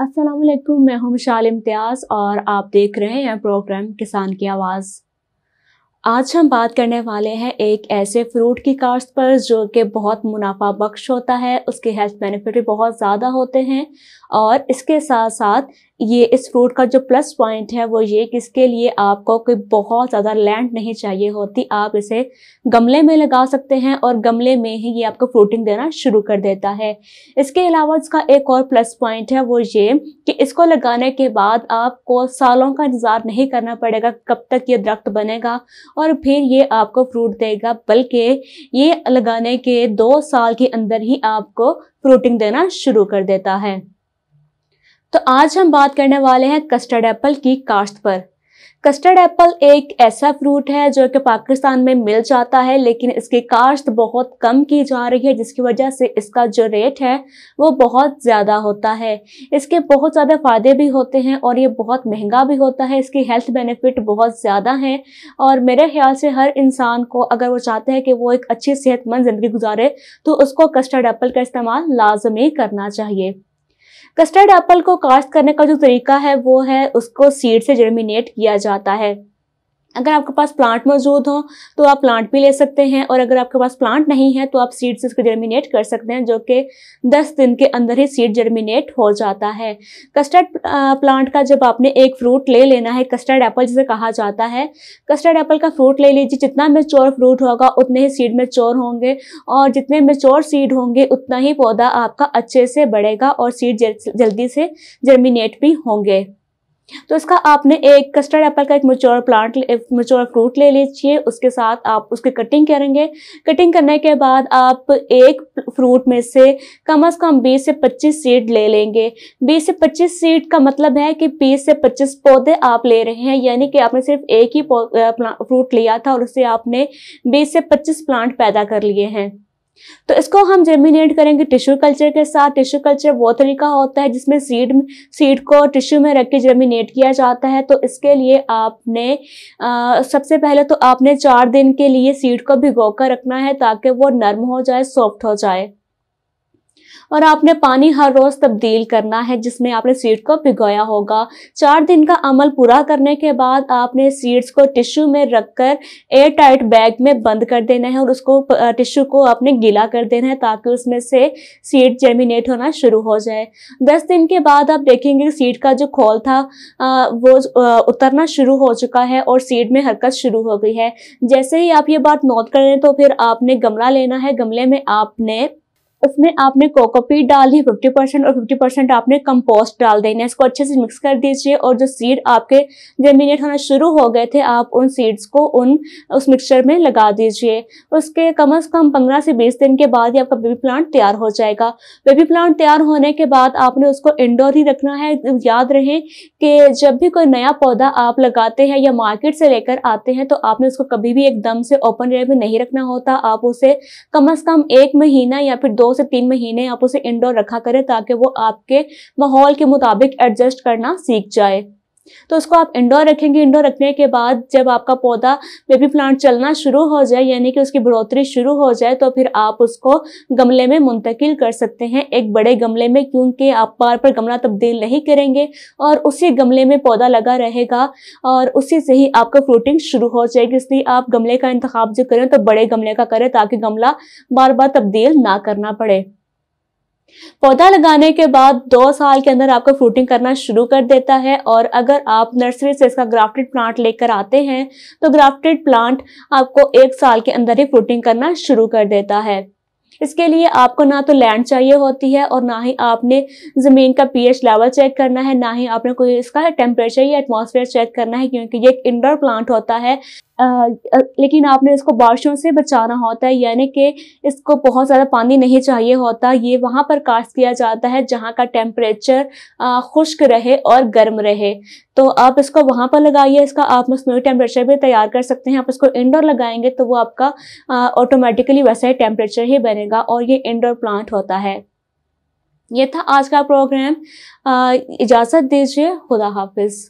वालेकुम मैं हूं मिशाल इम्तियाज़ और आप देख रहे हैं प्रोग्राम किसान की आवाज़ आज हम बात करने वाले हैं एक ऐसे फ्रूट की काश्त पर जो कि बहुत मुनाफा बख्श होता है उसके हेल्थ बेनिफिट भी बहुत ज़्यादा होते हैं और इसके साथ साथ ये इस फ्रूट का जो प्लस पॉइंट है वो ये कि इसके लिए आपको कोई बहुत ज़्यादा लैंड नहीं चाहिए होती आप इसे गमले में लगा सकते हैं और गमले में ही ये आपको फ्रूटिंग देना शुरू कर देता है इसके अलावा इसका एक और प्लस पॉइंट है वो ये कि इसको लगाने के बाद आपको सालों का इंतज़ार नहीं करना पड़ेगा कब तक ये दरख्त बनेगा और फिर ये आपको फ्रूट देगा बल्कि ये लगाने के दो साल के अंदर ही आपको फ्रूटिंग देना शुरू कर देता है तो आज हम बात करने वाले हैं कस्टर्ड एप्पल की काश्त पर कस्टर्ड एप्पल एक ऐसा फ्रूट है जो कि पाकिस्तान में मिल जाता है लेकिन इसकी काश्त बहुत कम की जा रही है जिसकी वजह से इसका जो रेट है वो बहुत ज़्यादा होता है इसके बहुत ज़्यादा फ़ायदे भी होते हैं और ये बहुत महंगा भी होता है इसकी हेल्थ बेनिफिट बहुत ज़्यादा हैं और मेरे ख्याल से हर इंसान को अगर वो चाहते हैं कि वो एक अच्छी सेहतमंद ज़िंदगी गुजारे तो उसको कस्टर्ड एप्पल का इस्तेमाल लाजमी करना चाहिए कस्टर्ड एप्पल को कास्ट करने का जो तरीका है वो है उसको सीड से जर्मिनेट किया जाता है अगर आपके पास प्लांट मौजूद हो तो आप प्लांट भी ले सकते हैं और अगर आपके पास प्लांट नहीं है तो आप सीड से इसको जर्मिनेट कर सकते हैं जो कि 10 दिन के अंदर ही सीड जर्मिनेट हो जाता है कस्टर्ड प्लांट का जब आपने एक फ्रूट ले लेना है कस्टर्ड एप्पल जिसे कहा जाता है कस्टर्ड एप्पल का फ्रूट ले लीजिए जितना मेचोर फ्रूट होगा उतने ही सीड मेच्योर होंगे और जितने मेच्योर सीड होंगे उतना ही पौधा आपका अच्छे से बढ़ेगा और सीड जल्दी से जर्मिनेट भी होंगे तो इसका आपने एक कस्टर्ड एप्पल का एक मच्योर प्लांट मच्योर फ्रूट ले लीजिए उसके साथ आप उसकी कटिंग करेंगे कटिंग करने के बाद आप एक फ्रूट में से कम अज़ कम 20 से 25 सीड ले लेंगे 20 से 25 सीड का मतलब है कि 20 से 25 पौधे आप ले रहे हैं यानी कि आपने सिर्फ एक ही फ्रूट लिया था और उसे आपने बीस से पच्चीस प्लांट पैदा कर लिए हैं तो इसको हम जर्मिनेट करेंगे टिश्यू कल्चर के साथ टिश्यू कल्चर वो तरीका होता है जिसमें सीड सीड को टिश्यू में रख के जर्मिनेट किया जाता है तो इसके लिए आपने आ, सबसे पहले तो आपने चार दिन के लिए सीड को भिगो कर रखना है ताकि वो नर्म हो जाए सॉफ्ट हो जाए और आपने पानी हर रोज़ तब्दील करना है जिसमें आपने सीड को भिगोया होगा चार दिन का अमल पूरा करने के बाद आपने सीड्स को टिश्यू में रखकर एयर टाइट बैग में बंद कर देना है और उसको टिश्यू को आपने गीला कर देना है ताकि उसमें से सीड जेमिनेट होना शुरू हो जाए दस दिन के बाद आप देखेंगे सीड का जो खोल था वो उतरना शुरू हो चुका है और सीड में हरकत शुरू हो गई है जैसे ही आप ये बात नोट करें तो फिर आपने गमला लेना है गमले में आपने उसमें आपने कोकोपीट डाल दी 50 परसेंट और 50 परसेंट आपने कंपोस्ट डाल देना इसको अच्छे से मिक्स कर दीजिए और जो सीड आपके जर्मिनेट होना शुरू हो गए थे आप उन सीड्स को उन उस मिक्सचर में लगा दीजिए उसके कम अज़ कम पंद्रह से बीस दिन के बाद ही आपका बेबी प्लांट तैयार हो जाएगा बेबी प्लांट तैयार होने के बाद आपने उसको इंडोर ही रखना है याद रहे कि जब भी कोई नया पौधा आप लगाते हैं या मार्केट से लेकर आते हैं तो आपने उसको कभी भी एकदम से ओपन एयर में नहीं रखना होता आप उसे कम अज़ कम एक महीना या फिर दो से तीन महीने आप उसे इंडोर रखा करें ताकि वो आपके माहौल के मुताबिक एडजस्ट करना सीख जाए तो उसको आप इंडोर रखेंगे इंडोर रखने के बाद जब आपका पौधा बेबी प्लांट चलना शुरू हो जाए यानी कि उसकी बढ़ोतरी शुरू हो जाए तो फिर आप उसको गमले में मुंतकिल कर सकते हैं एक बड़े गमले में क्योंकि आप बार पर गमला तब्दील नहीं करेंगे और उसी गमले में पौधा लगा रहेगा और उसी से ही आपका फ्रूटिंग शुरू हो जाएगी इसलिए आप गमले का इंतखब जो करें तो बड़े गमले का करें ताकि गमला बार बार तब्दील ना करना पड़े पौधा लगाने के बाद दो साल के अंदर आपका फ्रूटिंग करना शुरू कर देता है और अगर आप नर्सरी से इसका ग्राफ्टेड प्लांट लेकर आते हैं तो ग्राफ्टेड प्लांट आपको एक साल के अंदर ही फ्रूटिंग करना शुरू कर देता है इसके लिए आपको ना तो लैंड चाहिए होती है और ना ही आपने ज़मीन का पीएच लेवल चेक करना है ना ही आपने कोई इसका टेम्परेचर या एटमॉस्फेयर चेक करना है क्योंकि ये एक इंडोर प्लांट होता है लेकिन आपने इसको बारिशों से बचाना होता है यानी कि इसको बहुत ज़्यादा पानी नहीं चाहिए होता ये वहाँ पर कास्ट किया जाता है जहाँ का टेम्परेचर खुश्क रहे और गर्म रहे तो आप इसको वहाँ पर लगाइए इसका आप मसनू टेम्परेचर भी तैयार कर सकते हैं आप इसको इंडोर लगाएंगे तो वो आपका ऑटोमेटिकली वैसा ही टेम्परेचर ही बनेगा और ये इंडोर प्लांट होता है ये था आज का प्रोग्राम इजाज़त दीजिए खुदा हाफिज़